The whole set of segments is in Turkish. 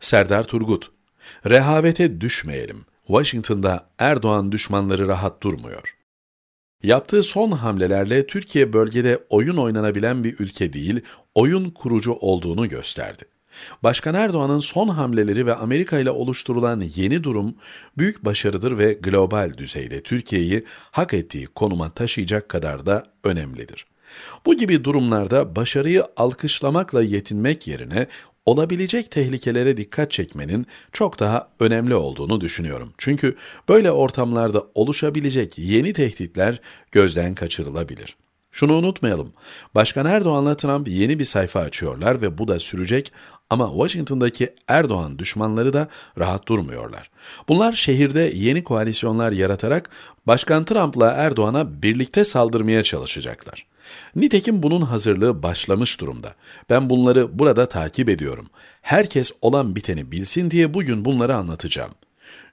Serdar Turgut, rehavete düşmeyelim. Washington'da Erdoğan düşmanları rahat durmuyor. Yaptığı son hamlelerle Türkiye bölgede oyun oynanabilen bir ülke değil, oyun kurucu olduğunu gösterdi. Başkan Erdoğan'ın son hamleleri ve Amerika ile oluşturulan yeni durum büyük başarıdır ve global düzeyde Türkiye'yi hak ettiği konuma taşıyacak kadar da önemlidir. Bu gibi durumlarda başarıyı alkışlamakla yetinmek yerine olabilecek tehlikelere dikkat çekmenin çok daha önemli olduğunu düşünüyorum. Çünkü böyle ortamlarda oluşabilecek yeni tehditler gözden kaçırılabilir. Şunu unutmayalım. Başkan Erdoğan'la Trump yeni bir sayfa açıyorlar ve bu da sürecek ama Washington'daki Erdoğan düşmanları da rahat durmuyorlar. Bunlar şehirde yeni koalisyonlar yaratarak Başkan Trump'la Erdoğan'a birlikte saldırmaya çalışacaklar. Nitekim bunun hazırlığı başlamış durumda. Ben bunları burada takip ediyorum. Herkes olan biteni bilsin diye bugün bunları anlatacağım.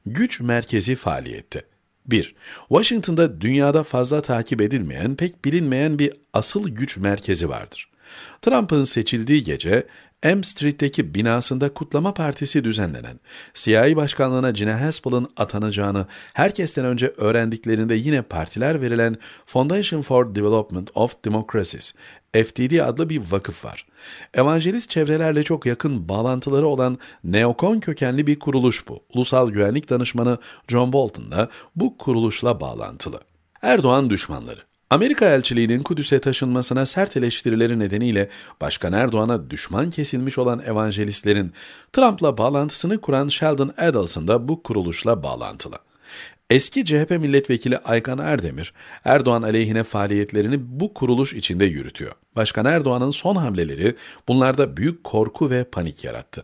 Güç merkezi faaliyette. 1. Washington'da dünyada fazla takip edilmeyen, pek bilinmeyen bir asıl güç merkezi vardır. Trump'ın seçildiği gece M Street'teki binasında kutlama partisi düzenlenen, siyahi başkanlığına Gina Haspel'ın atanacağını herkesten önce öğrendiklerinde yine partiler verilen Foundation for Development of Democracies, FTD adlı bir vakıf var. Evangelist çevrelerle çok yakın bağlantıları olan neokon kökenli bir kuruluş bu. Ulusal Güvenlik Danışmanı John Bolton da bu kuruluşla bağlantılı. Erdoğan düşmanları Amerika elçiliğinin Kudüs'e taşınmasına sert eleştirileri nedeniyle Başkan Erdoğan'a düşman kesilmiş olan evangelistlerin Trump'la bağlantısını kuran Sheldon Adelson da bu kuruluşla bağlantılı. Eski CHP milletvekili Aykan Erdemir, Erdoğan aleyhine faaliyetlerini bu kuruluş içinde yürütüyor. Başkan Erdoğan'ın son hamleleri bunlarda büyük korku ve panik yarattı.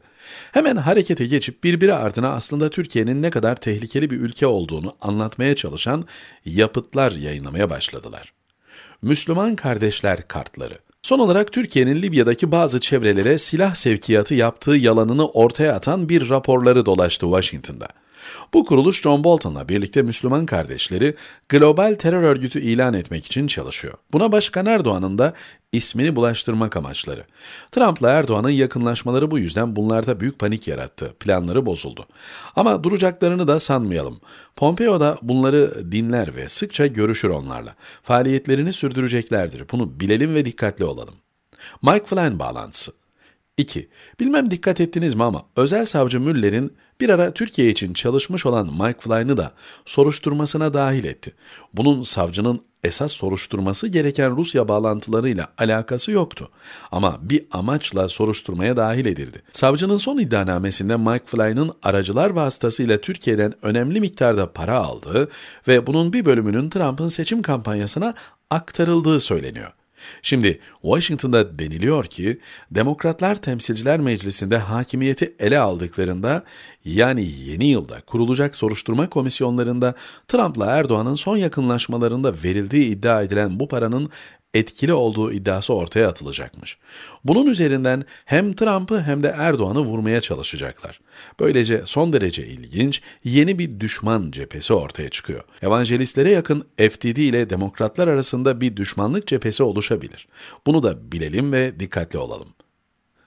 Hemen harekete geçip birbiri ardına aslında Türkiye'nin ne kadar tehlikeli bir ülke olduğunu anlatmaya çalışan yapıtlar yayınlamaya başladılar. Müslüman Kardeşler Kartları Son olarak Türkiye'nin Libya'daki bazı çevrelere silah sevkiyatı yaptığı yalanını ortaya atan bir raporları dolaştı Washington'da. Bu kuruluş John Bolton'la birlikte Müslüman kardeşleri global terör örgütü ilan etmek için çalışıyor. Buna Başkan Erdoğan'ın da ismini bulaştırmak amaçları. Trump'la Erdoğan'ın yakınlaşmaları bu yüzden bunlarda büyük panik yarattı. Planları bozuldu. Ama duracaklarını da sanmayalım. Pompeo da bunları dinler ve sıkça görüşür onlarla. Faaliyetlerini sürdüreceklerdir. Bunu bilelim ve dikkatli olalım. Mike Flynn bağlantısı 2. Bilmem dikkat ettiniz mi ama özel savcı Müller'in bir ara Türkiye için çalışmış olan Mike Flynn'ı da soruşturmasına dahil etti. Bunun savcının esas soruşturması gereken Rusya bağlantılarıyla alakası yoktu. Ama bir amaçla soruşturmaya dahil edildi. Savcının son iddianamesinde Mike Flynn'ın aracılar vasıtasıyla Türkiye'den önemli miktarda para aldığı ve bunun bir bölümünün Trump'ın seçim kampanyasına aktarıldığı söyleniyor. Şimdi Washington'da deniliyor ki demokratlar temsilciler meclisinde hakimiyeti ele aldıklarında yani yeni yılda kurulacak soruşturma komisyonlarında Trump'la Erdoğan'ın son yakınlaşmalarında verildiği iddia edilen bu paranın etkili olduğu iddiası ortaya atılacakmış. Bunun üzerinden hem Trump'ı hem de Erdoğan'ı vurmaya çalışacaklar. Böylece son derece ilginç yeni bir düşman cephesi ortaya çıkıyor. Evangelistlere yakın FTD ile demokratlar arasında bir düşmanlık cephesi oluşabilir. Bunu da bilelim ve dikkatli olalım.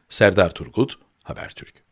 Serdar Turgut, Habertürk.